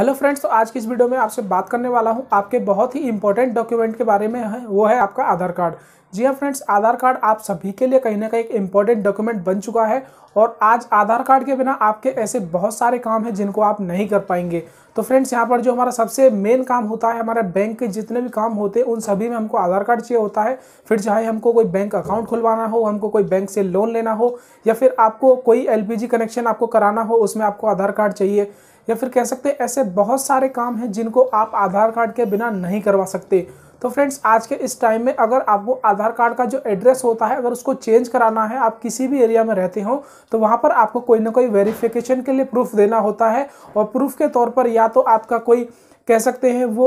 hello friends तो आज की इस वीडियो में आपसे बात करने वाला हूं आपके बहुत ही इंपॉर्टेंट डॉक्यूमेंट के बारे में है वो है आपका आधार कार्ड जी हाँ फ्रेंड्स आधार कार्ड आप सभी के लिए कहीं ना कहीं एक इंपॉर्टेंट डॉक्यूमेंट बन चुका है और आज आधार कार्ड के बिना आपके ऐसे बहुत सारे काम हैं जिनको आप नहीं कर पाएंगे तो फ्रेंड्स यहाँ पर जो हमारा सबसे मेन काम होता है हमारे बैंक के जितने भी काम होते हैं उन सभी में हमको आधार कार्ड चाहिए होता है फिर चाहे हमको कोई बैंक अकाउंट खुलवाना हो हमको कोई बैंक से लोन लेना हो या फिर आपको कोई एल कनेक्शन आपको कराना हो उसमें आपको आधार कार्ड चाहिए या फिर कह सकते हैं ऐसे बहुत सारे काम हैं जिनको आप आधार कार्ड के बिना नहीं करवा सकते तो फ्रेंड्स आज के इस टाइम में अगर आपको आधार कार्ड का जो एड्रेस होता है अगर उसको चेंज कराना है आप किसी भी एरिया में रहते हो तो वहाँ पर आपको कोई ना कोई वेरिफिकेशन के लिए प्रूफ देना होता है और प्रूफ के तौर पर या तो आपका कोई कह सकते हैं वो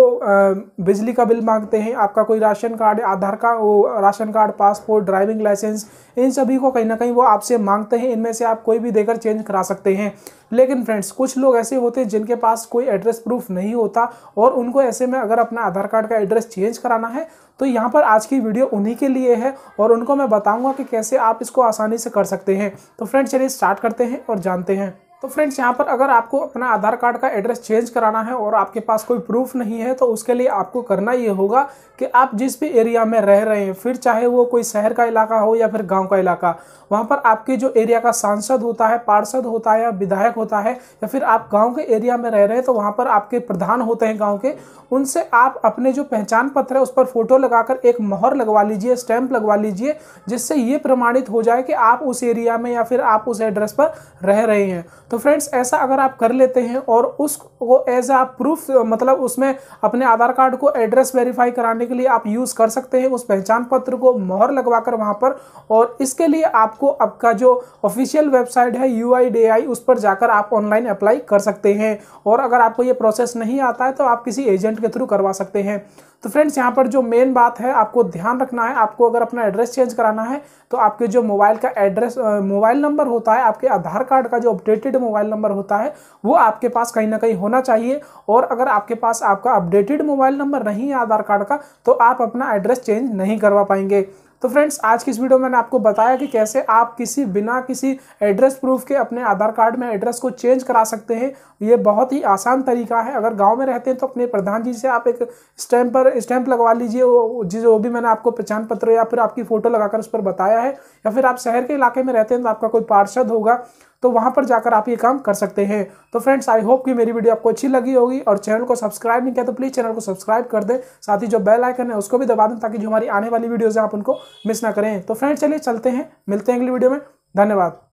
बिजली का बिल मांगते हैं आपका कोई राशन कार्ड आधार कार्ड वो ration card passport driving licence इन सभी को कहीं ना कहीं वो आपसे मांगते हैं इनमें से आप कोई भी देकर चेंज करा सकते हैं लेकिन फ्रेंड्स कुछ लोग ऐसे होते हैं जिनके पास कोई एड्रेस प्रूफ नहीं होता और उनको ऐसे में अगर अपना आधार कार्ड का एड्रेस चेंज कराना है तो यहाँ पर आज की वीडियो उन्हीं के लिए है और उनको मैं बताऊँगा कि कैसे आप इसको आसानी से कर सकते हैं तो फ्रेंड्स चलिए स्टार्ट करते हैं और जानते हैं तो फ्रेंड्स यहाँ पर अगर आपको अपना आधार कार्ड का एड्रेस चेंज कराना है और आपके पास कोई प्रूफ नहीं है तो उसके लिए आपको करना ये होगा कि आप जिस भी एरिया में रह रहे हैं फिर चाहे वो कोई शहर का इलाका हो या फिर गांव का इलाका वहाँ पर आपके जो एरिया का सांसद होता है पार्षद होता है या विधायक होता है या फिर आप गाँव के एरिया में रह रहे हैं तो वहाँ पर आपके प्रधान होते हैं गाँव के उनसे आप अपने जो पहचान पत्र है उस पर फोटो लगाकर एक मोहर लगवा लीजिए स्टैंप लगवा लीजिए जिससे ये प्रमाणित हो जाए कि आप उस एरिया में या फिर आप उस एड्रेस पर रह रहे हैं तो फ्रेंड्स ऐसा अगर आप कर लेते हैं और उसको एज आ प्रूफ मतलब उसमें अपने आधार कार्ड को एड्रेस वेरीफाई कराने के लिए आप यूज़ कर सकते हैं उस पहचान पत्र को मोहर लगवा कर वहाँ पर और इसके लिए आपको आपका जो ऑफिशियल वेबसाइट है यू उस पर जाकर आप ऑनलाइन अप्लाई कर सकते हैं और अगर आपको ये प्रोसेस नहीं आता है तो आप किसी एजेंट के थ्रू करवा सकते हैं तो फ्रेंड्स यहाँ पर जो मेन बात है आपको ध्यान रखना है आपको अगर अपना एड्रेस चेंज कराना है तो आपके जो मोबाइल का एड्रेस मोबाइल नंबर होता है आपके आधार कार्ड का जो अपडेटेड मोबाइल नंबर होता है वो आपके पास कहीं ना कहीं होना चाहिए और अगर आपके पास आपका अपडेटेड मोबाइल नंबर नहीं है आधार कार्ड का तो आप अपना एड्रेस चेंज नहीं करवा पाएंगे तो फ्रेंड्स आज की इस वीडियो में मैंने आपको बताया कि कैसे आप किसी बिना किसी एड्रेस प्रूफ के अपने आधार कार्ड में एड्रेस को चेंज करा सकते हैं ये बहुत ही आसान तरीका है अगर गांव में रहते हैं तो अपने प्रधान जी से आप एक स्टैंप पर स्टैंप लगवा लीजिए वो जिस वो भी मैंने आपको पहचान पत्र या फिर आपकी फ़ोटो लगाकर उस पर बताया है या फिर आप शहर के इलाके में रहते हैं तो आपका कोई पार्षद होगा तो वहाँ पर जाकर आप ये काम कर सकते हैं तो फ्रेंड्स आई होप कि मेरी वीडियो आपको अच्छी लगी होगी और चैनल को सब्सक्राइब नहीं किया तो प्लीज़ चैनल को सब्सक्राइब कर दें साथ ही जो बेल आइकन है उसको भी दबा दें ताकि जो हमारी आने वाली वीडियोज़ हैं आप उनको मिस ना करें तो फ्रेंड्स चलिए चलते हैं मिलते हैं अगली वीडियो में धन्यवाद